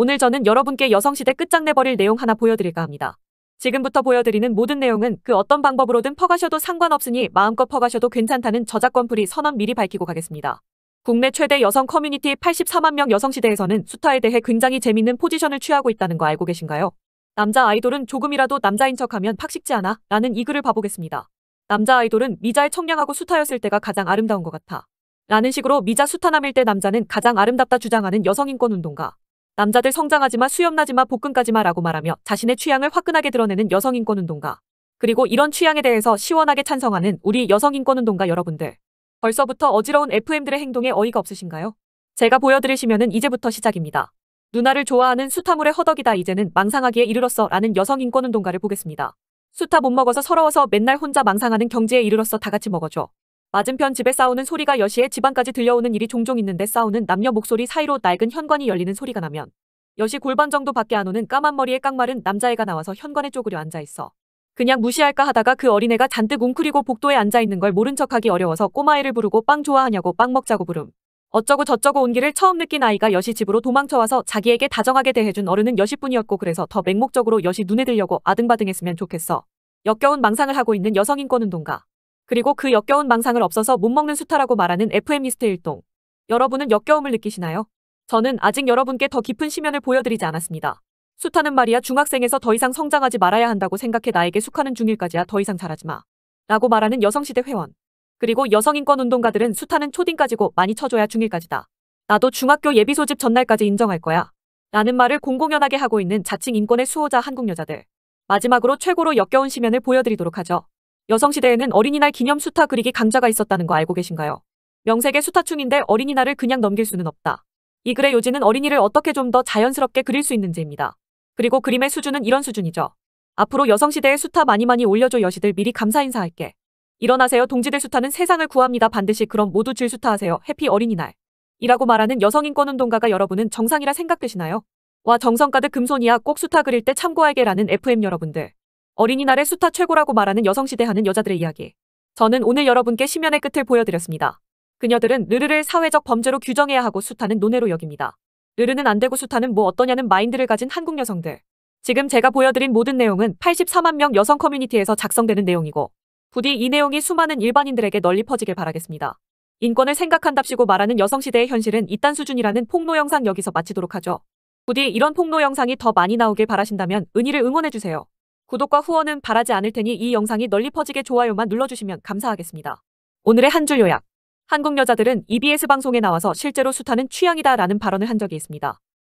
오늘 저는 여러분께 여성시대 끝장내버릴 내용 하나 보여드릴까 합니다. 지금부터 보여드리는 모든 내용은 그 어떤 방법으로든 퍼가셔도 상관없으니 마음껏 퍼가셔도 괜찮다는 저작권 불이 선언 미리 밝히고 가겠습니다. 국내 최대 여성 커뮤니티 84만 명 여성시대에서는 수타에 대해 굉장히 재밌는 포지션을 취하고 있다는 거 알고 계신가요? 남자 아이돌은 조금이라도 남자인 척하면 팍 식지 않아? 라는 이 글을 봐보겠습니다. 남자 아이돌은 미자의 청량하고 수타였을 때가 가장 아름다운 것 같아. 라는 식으로 미자 수타남일 때 남자는 가장 아름답다 주장하는 여성인권운동가. 남자들 성장하지만 수염나지마 복근까지만 라고 말하며 자신의 취향을 화끈하게 드러내는 여성인권운동가 그리고 이런 취향에 대해서 시원하게 찬성하는 우리 여성인권운동가 여러분들 벌써부터 어지러운 FM들의 행동에 어이가 없으신가요? 제가 보여드리시면 이제부터 시작입니다. 누나를 좋아하는 수타물의 허덕이다 이제는 망상하기에 이르렀어 라는 여성인권운동가를 보겠습니다. 수타 못 먹어서 서러워서 맨날 혼자 망상하는 경지에 이르렀어 다 같이 먹어줘. 맞은편 집에 싸우는 소리가 여시에 집안까지 들려오는 일이 종종 있는데 싸우는 남녀 목소리 사이로 낡은 현관이 열리는 소리가 나면 여시 골반 정도밖에 안 오는 까만 머리의 깡마른 남자애가 나와서 현관에 쪼그려 앉아있어. 그냥 무시할까 하다가 그 어린애가 잔뜩 웅크리고 복도에 앉아있는 걸 모른 척하기 어려워서 꼬마애를 부르고 빵 좋아하냐고 빵 먹자고 부름. 어쩌고 저쩌고 온기를 처음 느낀 아이가 여시 집으로 도망쳐와서 자기에게 다정하게 대해준 어른은 여시뿐이었고 그래서 더 맹목적으로 여시 눈에 들려고 아등바등했으면 좋겠어. 역겨운 망상을 하고 있는 여성인권운동가. 그리고 그 역겨운 망상을 없어서 못 먹는 수타라고 말하는 FM리스트 일동. 여러분은 역겨움을 느끼시나요? 저는 아직 여러분께 더 깊은 시면을 보여드리지 않았습니다. 수타는 말이야 중학생에서 더 이상 성장하지 말아야 한다고 생각해 나에게 숙하는 중일까지야 더 이상 자라지 마. 라고 말하는 여성시대 회원. 그리고 여성인권운동가들은 수타는 초딩까지고 많이 쳐줘야 중일까지다. 나도 중학교 예비소집 전날까지 인정할 거야. 라는 말을 공공연하게 하고 있는 자칭 인권의 수호자 한국 여자들. 마지막으로 최고로 역겨운 시면을 보여드리도록 하죠. 여성시대에는 어린이날 기념 수타 그리기 강자가 있었다는 거 알고 계신가요? 명색의 수타충인데 어린이날을 그냥 넘길 수는 없다. 이 글의 요지는 어린이를 어떻게 좀 더 자연스럽게 그릴 수 있는지입니다. 그리고 그림의 수준은 이런 수준이죠. 앞으로 여성시대에 수타 많이 많이 올려줘 여시들 미리 감사 인사할게. 일어나세요 동지들 수타는 세상을 구합니다 반드시 그럼 모두 질수타하세요 해피 어린이날. 이라고 말하는 여성인권운동가가 여러분은 정상이라 생각되시나요? 와 정성가득 금손이야 꼭 수타 그릴 때 참고하게라는 FM 여러분들. 어린이날의 수타 최고라고 말하는 여성시대 하는 여자들의 이야기. 저는 오늘 여러분께 심연의 끝을 보여드렸습니다. 그녀들은 르르를 사회적 범죄로 규정해야 하고 수타는 논외로 여깁니다. 르르는 안 되고 수타는 뭐 어떠냐는 마인드를 가진 한국 여성들. 지금 제가 보여드린 모든 내용은 84만 명 여성 커뮤니티에서 작성되는 내용이고 부디 이 내용이 수많은 일반인들에게 널리 퍼지길 바라겠습니다. 인권을 생각한답시고 말하는 여성시대의 현실은 이딴 수준이라는 폭로 영상 여기서 마치도록 하죠. 부디 이런 폭로 영상이 더 많이 나오길 바라신다면 은희를 응원해주세요. 구독과 후원은 바라지 않을 테니 이 영상이 널리 퍼지게 좋아요만 눌러주시면 감사하겠습니다. 오늘의 한 줄 요약. 한국 여자들은 EBS 방송에 나와서 실제로 수타는 취향이다 라는 발언을 한 적이 있습니다.